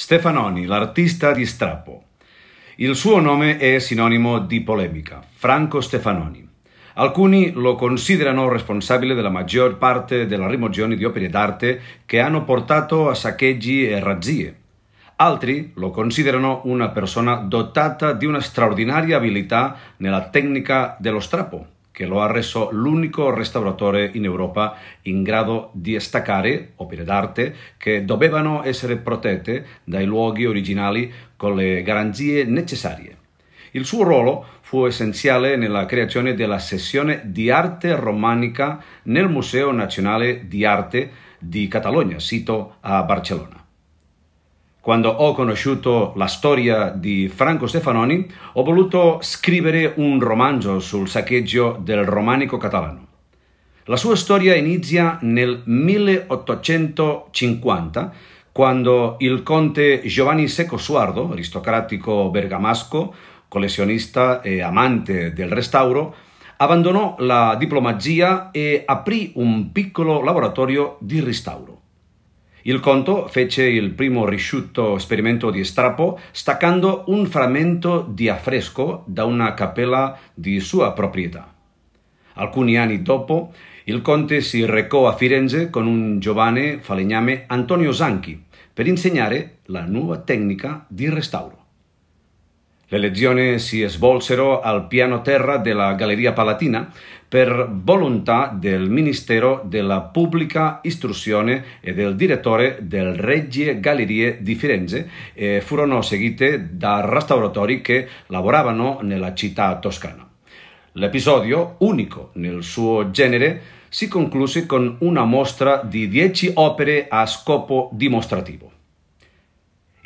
Stefanoni, l'artista di strappo. Il suo nome è sinonimo di polemica, Franco Stefanoni. Alcuni lo considerano responsabile della maggior parte della rimozione di opere d'arte che hanno portato a saccheggi e razzie. Altri lo considerano una persona dotata di una straordinaria abilità nella tecnica dello strappo che lo ha reso l'unico restauratore in Europa in grado di staccare opere d'arte che dovevano essere protette dai luoghi originali con le garanzie necessarie. Il suo ruolo fu essenziale nella creazione della sessione di arte romanica nel Museo Nazionale di Arte di Catalogna, sito a Barcellona quando ho conosciuto la storia di Franco Stefanoni, ho voluto scrivere un romanzo sul saccheggio del romanico catalano. La sua storia inizia nel 1850, quando il conte Giovanni Secco Suardo, aristocratico bergamasco, collezionista e amante del restauro, abbandonò la diplomazia e aprì un piccolo laboratorio di restauro. Il conto fece il primo risciutto esperimento di strappo staccando un frammento di affresco da una cappella di sua proprietà. Alcuni anni dopo, il conte si recò a Firenze con un giovane falegname Antonio Zanchi per insegnare la nuova tecnica di restauro. Le lezioni si svolsero al piano terra della Galleria Palatina per volontà del Ministero della Pubblica Istruzione e del direttore del Regie Gallerie di Firenze e furono seguite da restauratori che lavoravano nella città toscana. L'episodio, unico nel suo genere, si concluse con una mostra di dieci opere a scopo dimostrativo.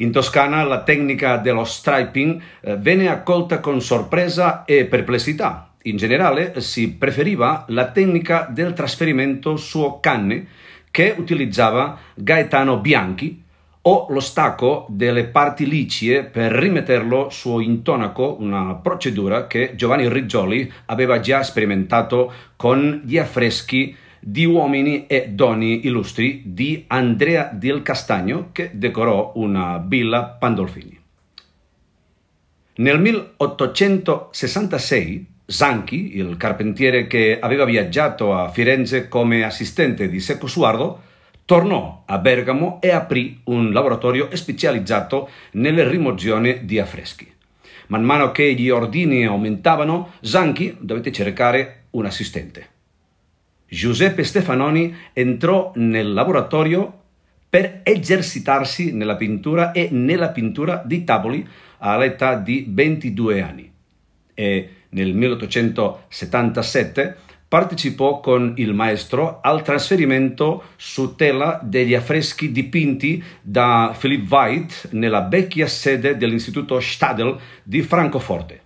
In Toscana la tecnica dello striping eh, venne accolta con sorpresa e perplessità. In generale si preferiva la tecnica del trasferimento su canne che utilizzava Gaetano Bianchi o lo stacco delle parti licie per rimetterlo su intonaco, una procedura che Giovanni Riggioli aveva già sperimentato con gli affreschi di uomini e doni illustri di Andrea del Castagno che decorò una villa Pandolfini. Nel 1866 Zanchi, il carpentiere che aveva viaggiato a Firenze come assistente di Secco Suardo, tornò a Bergamo e aprì un laboratorio specializzato nella rimozione di affreschi. Man mano che gli ordini aumentavano, Zanchi dovette cercare un assistente. Giuseppe Stefanoni entrò nel laboratorio per esercitarsi nella pintura e nella pintura di tavoli all'età di 22 anni. E nel 1877 partecipò con il maestro al trasferimento su tela degli affreschi dipinti da Philip White nella vecchia sede dell'Istituto Stadel di Francoforte.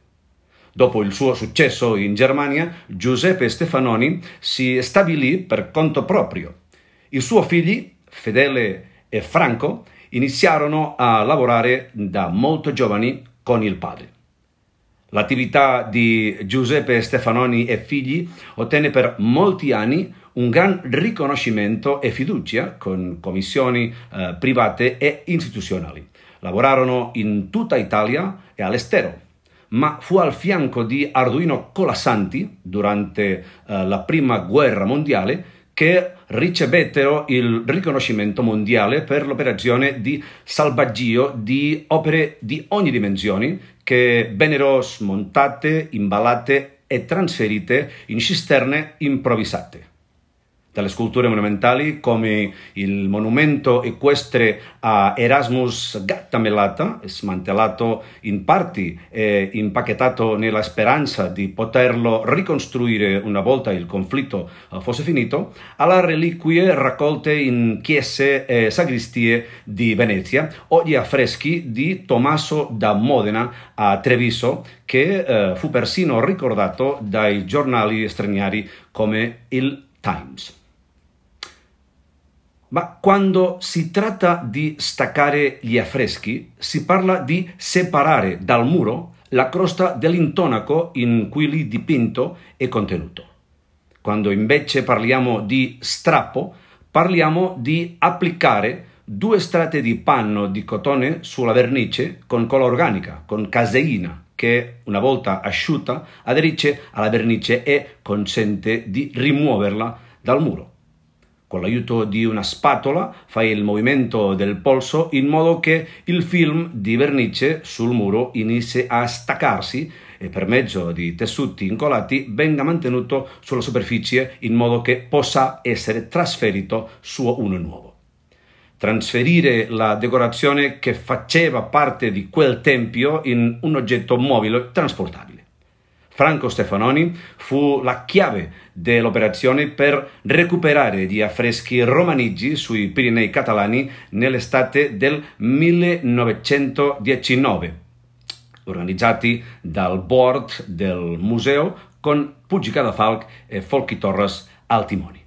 Dopo il suo successo in Germania, Giuseppe Stefanoni si stabilì per conto proprio. I suoi figli, Fedele e Franco, iniziarono a lavorare da molto giovani con il padre. L'attività di Giuseppe Stefanoni e figli ottenne per molti anni un gran riconoscimento e fiducia con commissioni eh, private e istituzionali. Lavorarono in tutta Italia e all'estero ma fu al fianco di Arduino Colasanti durante eh, la Prima Guerra Mondiale che ricevettero il riconoscimento mondiale per l'operazione di salvagio di opere di ogni dimensione che vennero smontate, imballate e trasferite in cisterne improvvisate dalle sculture monumentali come il monumento equestre a Erasmus Gattamelata, smantellato in parti e impacchettato nella speranza di poterlo ricostruire una volta il conflitto eh, fosse finito, alle reliquie raccolte in chiese e sagristie di Venezia o gli affreschi di Tommaso da Modena a Treviso, che eh, fu persino ricordato dai giornali stranieri come il Times. Ma quando si tratta di staccare gli affreschi, si parla di separare dal muro la crosta dell'intonaco in cui lì dipinto è contenuto. Quando invece parliamo di strappo, parliamo di applicare due strate di panno di cotone sulla vernice con cola organica, con caseina, che una volta asciutta aderisce alla vernice e consente di rimuoverla dal muro. Con l'aiuto di una spatola fai il movimento del polso in modo che il film di vernice sul muro inizi a staccarsi e per mezzo di tessuti incolati venga mantenuto sulla superficie in modo che possa essere trasferito su uno nuovo. Trasferire la decorazione che faceva parte di quel tempio in un oggetto mobile trasportabile. Franco Stefanoni fu la chiave dell'operazione per recuperare gli affreschi romanigi sui Pirinei catalani nell'estate del 1919, organizzati dal board del museo con Puggi Cadafalc e Folchi Torres al timone.